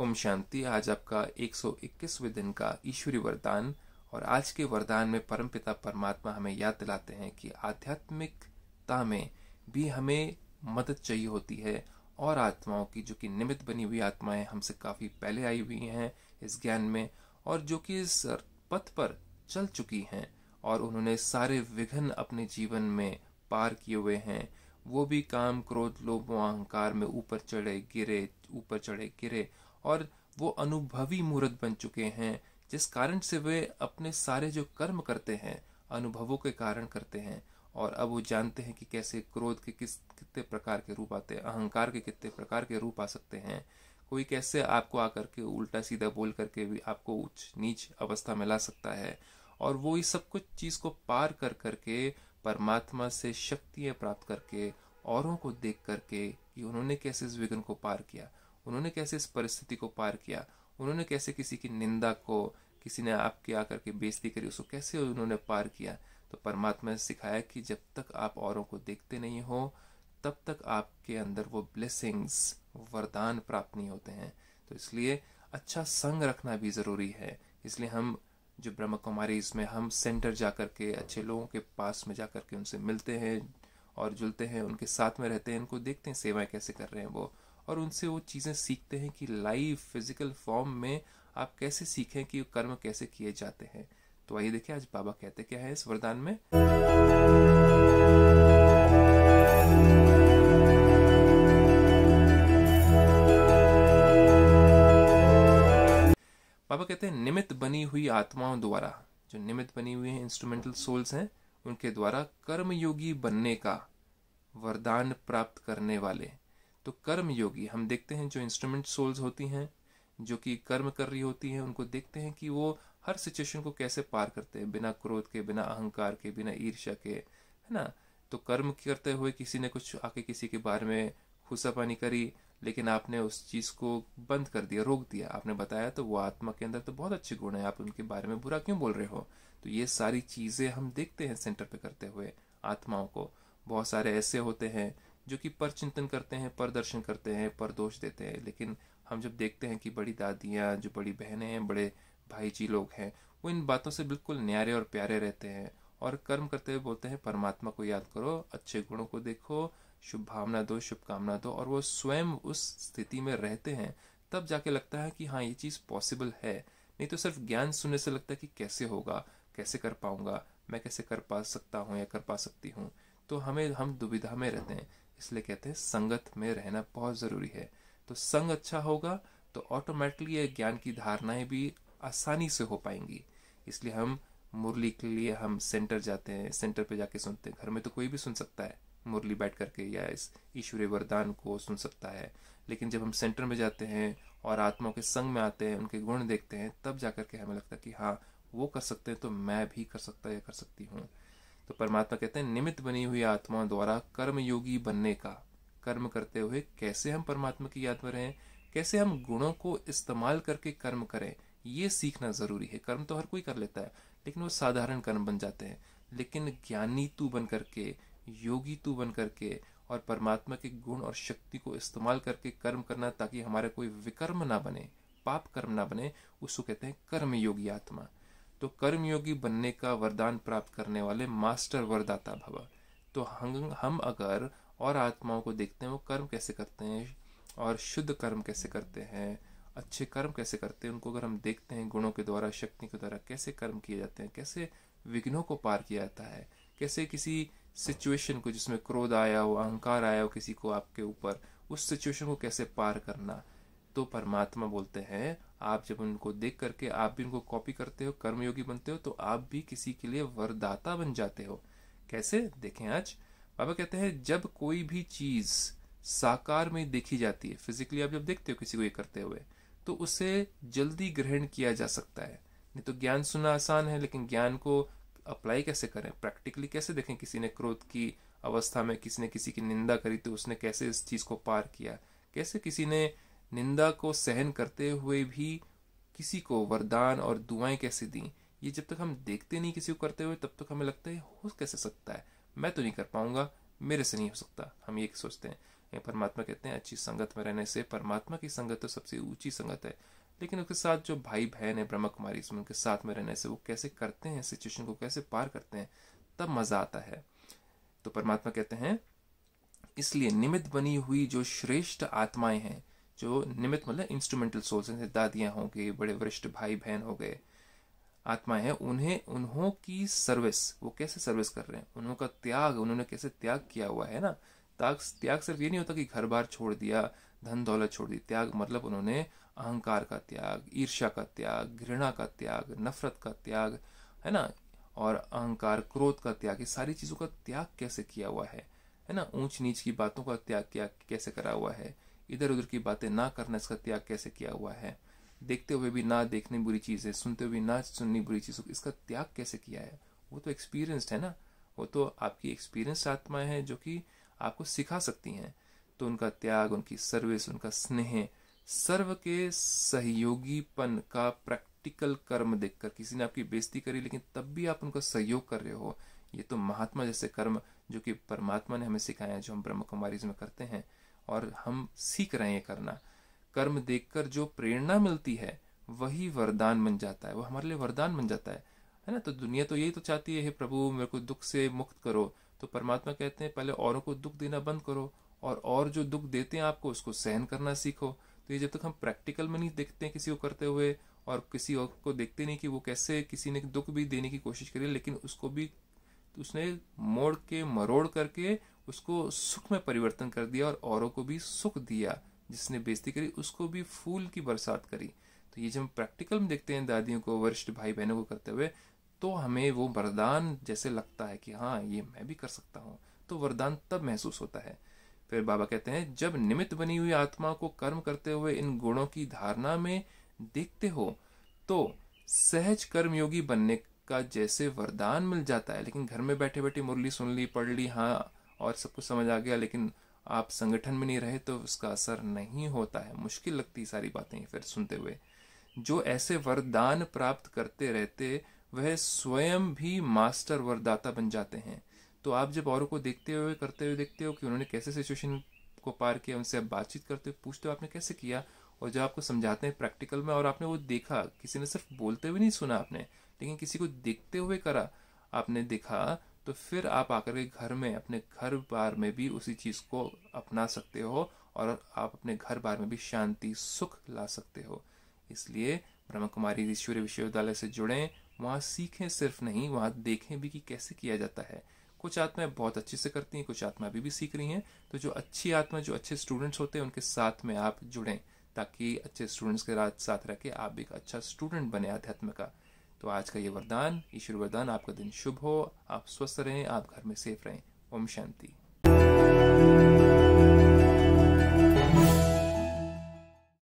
ओम शांति आज आपका 121वें दिन का ईश्वरी वरदान और आज के वरदान में परमपिता परमात्मा हमें याद दिलाते हैं कि आध्यात्मिकता में भी हमें मदद चाहिए होती है और आत्माओं की जो कि निमित्त बनी हुई आत्माएं हमसे काफ़ी पहले आई हुई हैं इस ज्ञान में और जो कि इस पथ पर चल चुकी हैं और उन्होंने सारे विघ्न अपने जीवन में पार किए हुए हैं वो भी काम क्रोध लोभ अहंकार में ऊपर चढ़े गिरे ऊपर चढ़े गिरे और वो अनुभवी मूर्त बन चुके हैं जिस कारण से वे अपने सारे जो कर्म करते हैं अनुभवों के कारण करते हैं और अब वो जानते हैं कि कैसे क्रोध के किस कितने प्रकार के रूप आते हैं अहंकार के कितने प्रकार के रूप आ सकते हैं कोई कैसे आपको आकर के उल्टा सीधा बोल करके भी आपको उच्च नीच अवस्था में ला सकता है और वो इस सब कुछ चीज़ को पार कर करके परमात्मा से शक्तियाँ प्राप्त करके औरों को देख करके कि उन्होंने कैसे इस विघ्न को पार किया उन्होंने कैसे इस परिस्थिति को पार किया उन्होंने कैसे किसी की निंदा को किसी ने आपके आकर के बेइज्जती करी उसको कैसे उन्होंने पार किया तो परमात्मा ने सिखाया कि जब तक आप औरों को देखते नहीं हो तब तक आपके अंदर वो ब्लेसिंग्स वरदान प्राप्त नहीं होते हैं तो इसलिए अच्छा संग रखना भी ज़रूरी है इसलिए हम जो ब्रह्म कुमारी इसमें हम सेंटर जा कर के अच्छे लोगों के पास में जा कर के उनसे मिलते हैं और जुलते हैं उनके साथ में रहते हैं इनको देखते हैं सेवाएं कैसे कर रहे हैं वो और उनसे वो चीज़ें सीखते हैं कि लाइव फिजिकल फॉर्म में आप कैसे सीखें कि कर्म कैसे किए जाते हैं तो आइए देखिए आज बाबा कहते क्या है इस वरदान में बाबा कहते हैं निमित्त बनी हुई आत्माओं द्वारा जो निमित्त बनी हुई हैं इंस्ट्रूमेंटल सोल्स हैं उनके द्वारा कर्मयोगी बनने का वरदान प्राप्त करने वाले तो कर्म योगी हम देखते हैं जो इंस्ट्रूमेंट सोल्स होती हैं जो कि कर्म कर रही होती हैं उनको देखते हैं कि वो हर सिचुएशन को कैसे पार करते हैं बिना क्रोध के बिना अहंकार के बिना ईर्ष्या के है ना तो कर्म करते हुए किसी ने कुछ आके किसी के बारे में खुसा पानी करी लेकिन आपने उस चीज़ को बंद कर दिया रोक दिया आपने बताया तो वो आत्मा के अंदर तो बहुत अच्छे गुण है आप उनके बारे में बुरा क्यों बोल रहे हो तो ये सारी चीज़ें हम देखते हैं सेंटर पे करते हुए आत्माओं को बहुत सारे ऐसे होते हैं जो कि पर चिंतन करते हैं पर दर्शन करते हैं पर दोष देते हैं लेकिन हम जब देखते हैं कि बड़ी दादियाँ जो बड़ी बहनें हैं बड़े भाई जी लोग हैं वो इन बातों से बिल्कुल न्यारे और प्यारे रहते हैं और कर्म करते हुए बोलते हैं परमात्मा को याद करो अच्छे गुणों को देखो शुभ भावना दो शुभकामना दो और वो स्वयं उस स्थिति में रहते हैं तब जाके लगता है कि हाँ ये चीज़ पॉसिबल है नहीं तो सिर्फ ज्ञान सुनने से लगता है कि कैसे होगा कैसे कर पाऊंगा मैं कैसे कर पा सकता हूँ या कर पा सकती हूँ तो हमें हम दुविधा में रहते हैं इसलिए कहते हैं संगत में रहना बहुत ज़रूरी है तो संग अच्छा होगा तो ऑटोमेटिकली ये ज्ञान की धारणाएं भी आसानी से हो पाएंगी इसलिए हम मुरली के लिए हम सेंटर जाते हैं सेंटर पे जाके सुनते हैं घर में तो कोई भी सुन सकता है मुरली बैठ करके या इस ईश्वरीय वरदान को सुन सकता है लेकिन जब हम सेंटर में जाते हैं और आत्माओं के संग में आते हैं उनके गुण देखते हैं तब जा के हमें लगता है कि हाँ वो कर सकते हैं तो मैं भी कर सकता या कर सकती हूँ तो परमात्मा कहते हैं निमित्त बनी हुई आत्माओं द्वारा कर्मयोगी बनने का कर्म करते हुए कैसे हम परमात्मा की याद में रहें कैसे हम गुणों को इस्तेमाल करके कर्म करें ये सीखना ज़रूरी है कर्म तो हर कोई कर लेता है लेकिन वो साधारण कर्म बन जाते हैं लेकिन ज्ञानी तू बन करके योगी तू बन करके और परमात्मा के गुण और शक्ति को इस्तेमाल करके कर्म करना ताकि हमारे कोई विकर्म ना बने पाप कर्म ना बने उसको कहते हैं कर्म योगी आत्मा तो कर्मयोगी बनने का वरदान प्राप्त करने वाले मास्टर वरदाता भव तो हम हम अगर और आत्माओं को देखते हैं वो कर्म कैसे करते हैं और शुद्ध कर्म कैसे करते हैं अच्छे कर्म कैसे करते हैं उनको अगर हम देखते हैं गुणों के द्वारा शक्ति के द्वारा कैसे कर्म किए जाते हैं कैसे विघ्नों को पार किया जाता है कैसे किसी सिचुएशन को जिसमें क्रोध आया हो अहंकार आया हो किसी को आपके ऊपर उस सिचुएशन को कैसे पार करना तो परमात्मा बोलते हैं आप जब उनको देख करके आप भी उनको कॉपी करते हो कर्मयोगी बनते हो तो आप भी किसी के लिए वरदाता बन जाते हो कैसे देखें आज बाबा कहते हैं जब कोई भी चीज़ साकार में देखी जाती है फिजिकली आप जब देखते हो किसी को ये करते हुए तो उसे जल्दी ग्रहण किया जा सकता है नहीं तो ज्ञान सुनना आसान है लेकिन ज्ञान को अप्लाई कैसे करें प्रैक्टिकली कैसे देखें किसी ने क्रोध की अवस्था में किसी ने किसी की निंदा करी तो उसने कैसे इस चीज़ को पार किया कैसे किसी ने निंदा को सहन करते हुए भी किसी को वरदान और दुआएं कैसे दी ये जब तक हम देखते नहीं किसी को करते हुए तब तक हमें लगता है हो कैसे सकता है मैं तो नहीं कर पाऊंगा मेरे से नहीं हो सकता हम ये सोचते हैं परमात्मा कहते हैं अच्छी संगत में रहने से परमात्मा की संगत तो सबसे ऊंची संगत है लेकिन उसके साथ जो भाई बहन है ब्रह्म कुमारी इसमें उनके साथ में रहने से वो कैसे करते हैं सिचुएशन को कैसे पार करते हैं तब मजा आता है तो परमात्मा कहते हैं इसलिए निमित्त बनी हुई जो श्रेष्ठ आत्माएं हैं जो निमित्त मतलब इंस्ट्रूमेंटल सोल्स जैसे दादियाँ हो गई बड़े वरिष्ठ भाई बहन हो गए आत्माएं हैं उन्हें उन्हों की सर्विस वो कैसे सर्विस कर रहे हैं उन्हों का त्याग उन्होंने कैसे त्याग किया हुआ है ना त्याग त्याग सिर्फ ये नहीं होता कि घर बार छोड़ दिया धन दौलत छोड़ दी त्याग मतलब उन्होंने अहंकार का त्याग ईर्ष्या का त्याग घृणा का त्याग नफरत का त्याग है ना और अहंकार क्रोध का त्याग ये सारी चीज़ों का त्याग कैसे किया हुआ है है ना ऊंच नीच की बातों का त्याग किया कैसे करा हुआ है इधर उधर की बातें ना करना इसका त्याग कैसे किया हुआ है देखते हुए भी ना देखने बुरी चीज़ है सुनते हुए ना सुननी बुरी चीज़ इसका त्याग कैसे किया है वो तो एक्सपीरियंसड है ना वो तो आपकी एक्सपीरियंस आत्माएं हैं जो कि आपको सिखा सकती हैं तो उनका त्याग उनकी सर्विस उनका स्नेह सर्व के सहयोगीपन का प्रैक्टिकल कर्म देखकर किसी ने आपकी बेइज्जती करी लेकिन तब भी आप उनका सहयोग कर रहे हो ये तो महात्मा जैसे कर्म जो कि परमात्मा ने हमें सिखाया है जो हम ब्रह्म कुमारी में करते हैं और हम सीख रहे हैं करना कर्म देखकर जो प्रेरणा मिलती है वही वरदान बन जाता है वो हमारे लिए वरदान बन जाता है है ना तो दुनिया तो यही तो चाहती है हे प्रभु मेरे को दुख से मुक्त करो तो परमात्मा कहते हैं पहले औरों को दुख देना बंद करो और और जो दुख देते हैं आपको उसको सहन करना सीखो तो ये जब तक हम प्रैक्टिकल में नहीं देखते हैं किसी को करते हुए और किसी और को देखते नहीं कि वो कैसे किसी ने दुख भी देने की कोशिश करी लेकिन उसको भी तो उसने मोड़ के मरोड़ करके उसको सुख में परिवर्तन कर दिया और औरों को भी सुख दिया जिसने बेजती करी उसको भी फूल की बरसात करी तो ये जब हम प्रैक्टिकल में देखते हैं दादियों को वरिष्ठ भाई बहनों को करते हुए तो हमें वो वरदान जैसे लगता है कि हाँ ये मैं भी कर सकता हूँ तो वरदान तब महसूस होता है फिर बाबा कहते हैं जब निमित्त बनी हुई आत्मा को कर्म करते हुए इन गुणों की धारणा में देखते हो तो सहज कर्मयोगी बनने का जैसे वरदान मिल जाता है लेकिन घर में बैठे बैठे मुरली सुन ली पढ़ ली हाँ और सब कुछ समझ आ गया लेकिन आप संगठन में नहीं रहे तो उसका असर नहीं होता है मुश्किल लगती सारी बातें फिर सुनते हुए जो ऐसे वरदान प्राप्त करते रहते वह स्वयं भी मास्टर वरदाता बन जाते हैं तो आप जब औरों को देखते हुए करते हुए देखते हो कि उन्होंने कैसे सिचुएशन को पार किया उनसे आप बातचीत करते हो पूछते हो आपने कैसे किया और जब आपको समझाते हैं प्रैक्टिकल में और आपने वो देखा किसी ने सिर्फ बोलते हुए नहीं सुना आपने लेकिन किसी को देखते हुए करा आपने देखा तो फिर आप आकर के घर में अपने घर बार में भी उसी चीज़ को अपना सकते हो और आप अपने घर बार में भी शांति सुख ला सकते हो इसलिए ब्रह्म कुमारी ईश्वरी विश्वविद्यालय से जुड़ें वहां सीखें सिर्फ नहीं वहां देखें भी कि कैसे किया जाता है कुछ आत्माएं बहुत अच्छे से करती हैं कुछ आत्मा अभी भी सीख रही हैं तो जो अच्छी आत्मा जो अच्छे स्टूडेंट्स होते हैं उनके साथ में आप जुड़ें ताकि अच्छे स्टूडेंट्स के साथ रह के आप एक अच्छा स्टूडेंट बने अध्यात्म का तो आज का ये वरदान ईश्वर वरदान आपका दिन शुभ हो आप स्वस्थ रहें आप घर में सेफ रहें ओम शांति